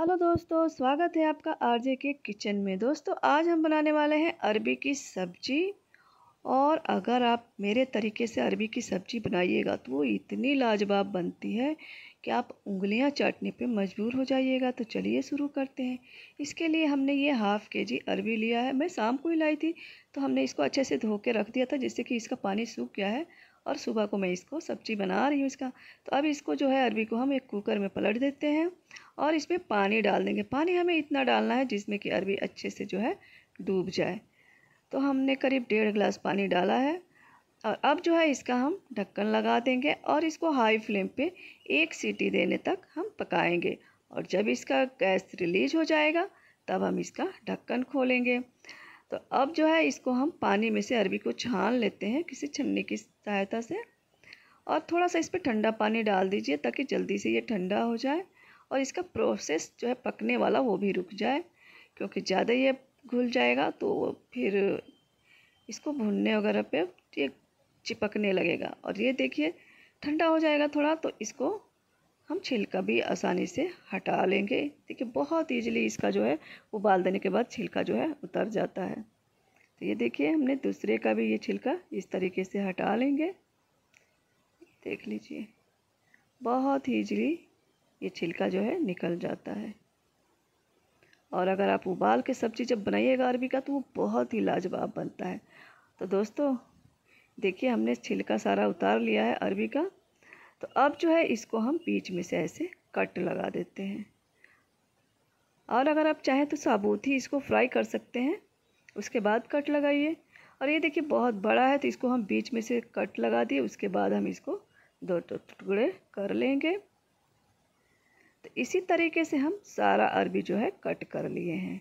hello दोस्तों स्वागत है आपका आरजे के किचन में दोस्तों आज हम बनाने वाले हैं अरबी की सब्जी और अगर आप मेरे तरीके से अरबी की सब्जी बनाइएगा तो वो इतनी लाजवाब बनती है कि आप उंगलियां चाटने पे मजबूर हो जाइएगा तो चलिए शुरू करते हैं इसके लिए हमने ये हाफ़ के जी अरबी लिया है मैं शाम को ही लाई थी तो हमने इसको अच्छे से धो के रख दिया था जिससे कि इसका पानी सूख गया है और सुबह को मैं इसको सब्जी बना रही हूँ इसका तो अब इसको जो है अरबी को हम एक कुकर में पलट देते हैं और इसमें पानी डाल देंगे पानी हमें इतना डालना है जिसमें कि अरबी अच्छे से जो है डूब जाए तो हमने करीब डेढ़ गिलास पानी डाला है और अब जो है इसका हम ढक्कन लगा देंगे और इसको हाई फ्लेम पे एक सीटी देने तक हम पकाएंगे और जब इसका गैस रिलीज हो जाएगा तब हम इसका ढक्कन खोलेंगे तो अब जो है इसको हम पानी में से अरबी को छान लेते हैं किसी छन्नी की सहायता से और थोड़ा सा इस पर ठंडा पानी डाल दीजिए ताकि जल्दी से ये ठंडा हो जाए और इसका प्रोसेस जो है पकने वाला वो भी रुक जाए क्योंकि ज़्यादा ये घुल जाएगा तो फिर इसको भुनने वगैरह पे ये चिपकने लगेगा और ये देखिए ठंडा हो जाएगा थोड़ा तो इसको हम छिलका भी आसानी से हटा लेंगे देखिए बहुत ईजिली इसका जो है उबाल देने के बाद छिलका जो है उतर जाता है तो ये देखिए हमने दूसरे का भी ये छिलका इस तरीके से हटा लेंगे देख लीजिए बहुत ईजिली ये छिलका जो है निकल जाता है और अगर आप उबाल के सब्जी जब बनाइएगा अरबी का तो वो बहुत ही लाजवाब बनता है तो दोस्तों देखिए हमने छिलका सारा उतार लिया है अरबी का तो अब जो है इसको हम बीच में से ऐसे कट लगा देते हैं और अगर आप चाहें तो साबुत ही इसको फ्राई कर सकते हैं उसके बाद कट लगाइए और ये देखिए बहुत बड़ा है तो इसको हम बीच में से कट लगा दिए उसके बाद हम इसको दो दो तो टुकड़े कर लेंगे तो इसी तरीके से हम सारा अरबी जो है कट कर लिए हैं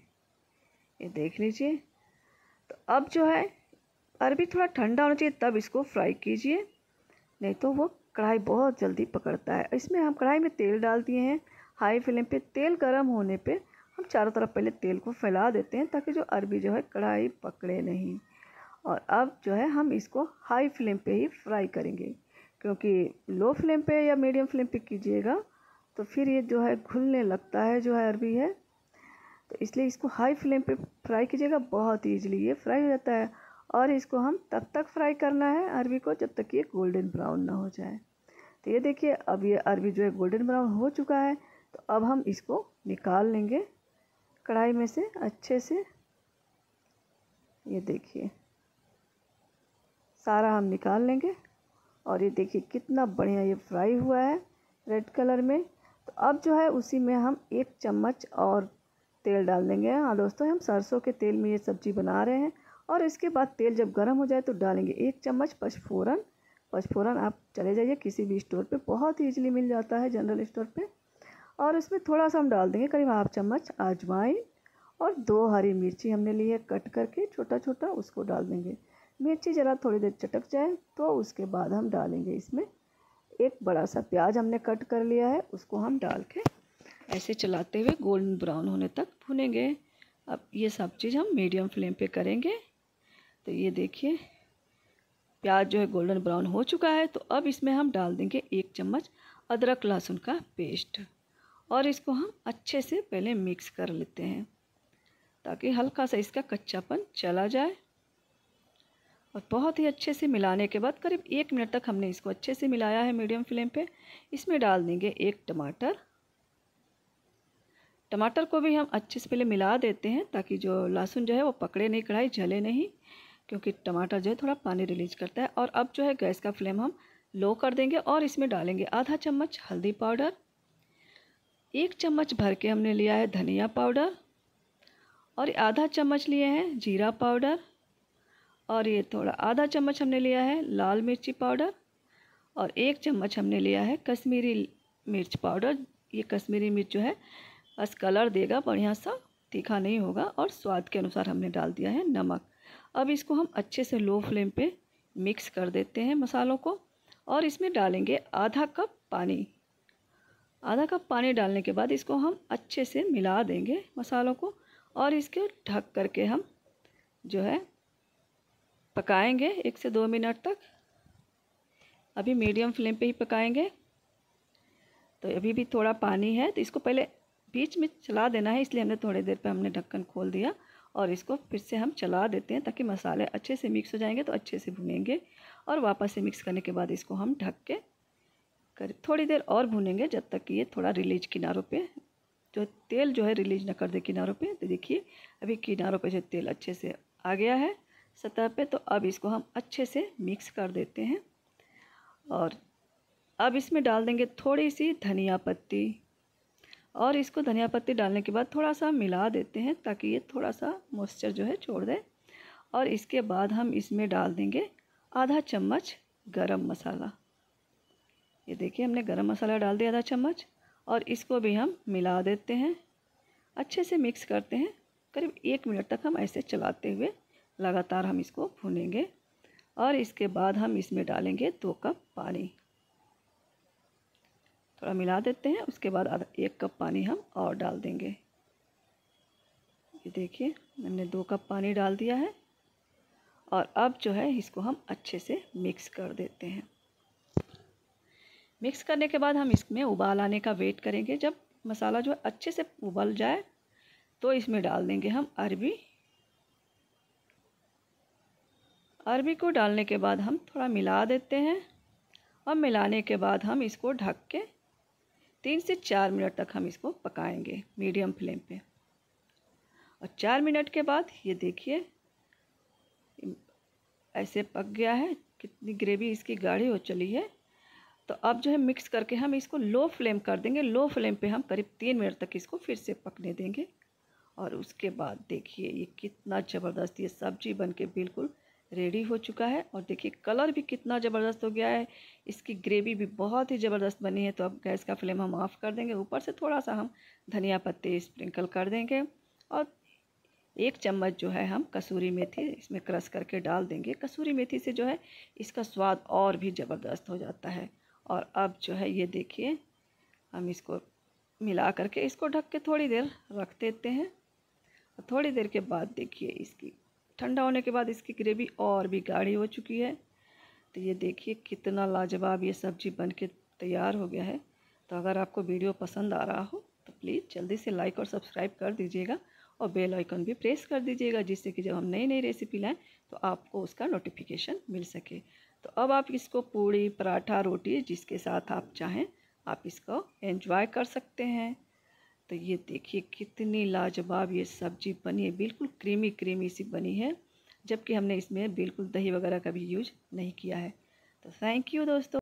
ये देख लीजिए तो अब जो है अरबी थोड़ा ठंडा होना चाहिए तब इसको फ्राई कीजिए नहीं तो वो कढ़ाई बहुत जल्दी पकड़ता है इसमें हम कढ़ाई में तेल डाल दिए हैं हाई फ्लेम पे तेल गर्म होने पे हम चारों तरफ पहले तेल को फैला देते हैं ताकि जो अरबी जो है कढ़ाई पकड़े नहीं और अब जो है हम इसको हाई फ्लेम पे ही फ्राई करेंगे क्योंकि लो फ्लेम पे या मीडियम फ्लेम पे कीजिएगा तो फिर ये जो है घुलने लगता है जो है अरबी है तो इसलिए इसको हाई फ्लेम पे फ्राई कीजिएगा बहुत ईजिली ये फ्राई हो जाता है और इसको हम तब तक फ्राई करना है अरबी को जब तक ये गोल्डन ब्राउन ना हो जाए तो ये देखिए अब ये अरबी जो है गोल्डन ब्राउन हो चुका है तो अब हम इसको निकाल लेंगे कढ़ाई में से अच्छे से ये देखिए सारा हम निकाल लेंगे और ये देखिए कितना बढ़िया ये फ्राई हुआ है रेड कलर में तो अब जो है उसी में हम एक चम्मच और तेल डाल देंगे हाँ दोस्तों हम सरसों के तेल में ये सब्ज़ी बना रहे हैं और इसके बाद तेल जब गर्म हो जाए तो डालेंगे एक चम्मच पचफोरन पचफोरन आप चले जाइए किसी भी स्टोर पे बहुत ही ईजिली मिल जाता है जनरल स्टोर पे और इसमें थोड़ा सा हम डाल देंगे करीब हाफ चम्मच अजवाइन और दो हरी मिर्ची हमने ली है कट करके छोटा छोटा उसको डाल देंगे मिर्ची ज़रा थोड़ी देर चटक जाए तो उसके बाद हम डालेंगे इसमें एक बड़ा सा प्याज हमने कट कर लिया है उसको हम डाल के ऐसे चलाते हुए गोल्डन ब्राउन होने तक भुनेंगे अब ये सब चीज़ हम मीडियम फ्लेम पे करेंगे तो ये देखिए प्याज जो है गोल्डन ब्राउन हो चुका है तो अब इसमें हम डाल देंगे एक चम्मच अदरक लहसुन का पेस्ट और इसको हम अच्छे से पहले मिक्स कर लेते हैं ताकि हल्का सा इसका कच्चापन चला जाए और बहुत ही अच्छे से मिलाने के बाद करीब एक मिनट तक हमने इसको अच्छे से मिलाया है मीडियम फ्लेम पे इसमें डाल देंगे एक टमाटर टमाटर को भी हम अच्छे से पहले मिला देते हैं ताकि जो लहसुन जो है वो पकड़े नहीं कढ़ाई जले नहीं क्योंकि टमाटर जो है थोड़ा पानी रिलीज करता है और अब जो है गैस का फ्लेम हम लो कर देंगे और इसमें डालेंगे आधा चम्मच हल्दी पाउडर एक चम्मच भर के हमने लिया है धनिया पाउडर और आधा चम्मच लिए हैं जीरा पाउडर और ये थोड़ा आधा चम्मच हमने लिया है लाल मिर्ची पाउडर और एक चम्मच हमने लिया है कश्मीरी मिर्च पाउडर ये कश्मीरी मिर्च जो है बस कलर देगा बढ़िया सा तीखा नहीं होगा और स्वाद के अनुसार हमने डाल दिया है नमक अब इसको हम अच्छे से लो फ्लेम पे मिक्स कर देते हैं मसालों को और इसमें डालेंगे आधा कप पानी आधा कप पानी डालने के बाद इसको हम अच्छे से मिला देंगे मसालों को और इसके ढक करके हम जो है पकाएंगे एक से दो मिनट तक अभी मीडियम फ्लेम पे ही पकाएंगे तो अभी भी थोड़ा पानी है तो इसको पहले बीच में चला देना है इसलिए हमने थोड़ी देर पे हमने ढक्कन खोल दिया और इसको फिर से हम चला देते हैं ताकि मसाले अच्छे से मिक्स हो जाएंगे तो अच्छे से भुनेंगे और वापस से मिक्स करने के बाद इसको हम ढक के कर थोड़ी देर और भुनेंगे जब तक कि ये थोड़ा रिलीज किनारों पे जो तेल जो है रिलीज ना कर दे किनारों पे तो देखिए अभी किनारों पे जो तेल अच्छे से आ गया है सतह पे तो अब इसको हम अच्छे से मिक्स कर देते हैं और अब इसमें डाल देंगे थोड़ी सी धनिया पत्ती और इसको धनिया पत्ती डालने के बाद थोड़ा सा मिला देते हैं ताकि ये थोड़ा सा मॉइस्चर जो है छोड़ दे और इसके बाद हम इसमें डाल देंगे आधा चम्मच गरम मसाला ये देखिए हमने गरम मसाला डाल दिया आधा चम्मच और इसको भी हम मिला देते हैं अच्छे से मिक्स करते हैं करीब एक मिनट तक हम ऐसे चलाते हुए लगातार हम इसको भूनेंगे और इसके बाद हम इसमें डालेंगे दो कप पानी थोड़ा मिला देते हैं उसके बाद एक कप पानी हम और डाल देंगे ये देखिए मैंने दो कप पानी डाल दिया है और अब जो है इसको हम अच्छे से मिक्स कर देते हैं मिक्स करने के बाद हम इसमें उबाल आने का वेट करेंगे जब मसाला जो है अच्छे से उबल जाए तो इसमें डाल देंगे हम अरबी अरबी को डालने के बाद हम थोड़ा मिला देते हैं और मिलाने के बाद हम इसको ढक के तीन से चार मिनट तक हम इसको पकाएंगे मीडियम फ्लेम पे और चार मिनट के बाद ये देखिए ऐसे पक गया है कितनी ग्रेवी इसकी गाढ़ी हो चली है तो अब जो है मिक्स करके हम इसको लो फ्लेम कर देंगे लो फ्लेम पे हम करीब तीन मिनट तक इसको फिर से पकने देंगे और उसके बाद देखिए ये कितना ज़बरदस्त ये सब्जी बन के बिल्कुल रेडी हो चुका है और देखिए कलर भी कितना ज़बरदस्त हो गया है इसकी ग्रेवी भी बहुत ही ज़बरदस्त बनी है तो अब गैस का फ्लेम हम ऑफ़ कर देंगे ऊपर से थोड़ा सा हम धनिया पत्ते स्प्रिंकल कर देंगे और एक चम्मच जो है हम कसूरी मेथी इसमें क्रश करके डाल देंगे कसूरी मेथी से जो है इसका स्वाद और भी ज़बरदस्त हो जाता है और अब जो है ये देखिए हम इसको मिला करके इसको ढक के थोड़ी देर रख देते हैं और थोड़ी देर के बाद देखिए इसकी ठंडा होने के बाद इसकी ग्रेवी और भी गाढ़ी हो चुकी है तो ये देखिए कितना लाजवाब ये सब्जी बन के तैयार हो गया है तो अगर आपको वीडियो पसंद आ रहा हो तो प्लीज़ जल्दी से लाइक और सब्सक्राइब कर दीजिएगा और बेल आइकन भी प्रेस कर दीजिएगा जिससे कि जब हम नई नई रेसिपी लाएँ तो आपको उसका नोटिफिकेशन मिल सके तो अब आप इसको पूड़ी पराठा रोटी जिसके साथ आप चाहें आप इसको एंजॉय कर सकते हैं तो ये देखिए कितनी लाजवाब ये सब्जी बनी है बिल्कुल क्रीमी क्रीमी सी बनी है जबकि हमने इसमें बिल्कुल दही वगैरह का भी यूज नहीं किया है तो थैंक यू दोस्तों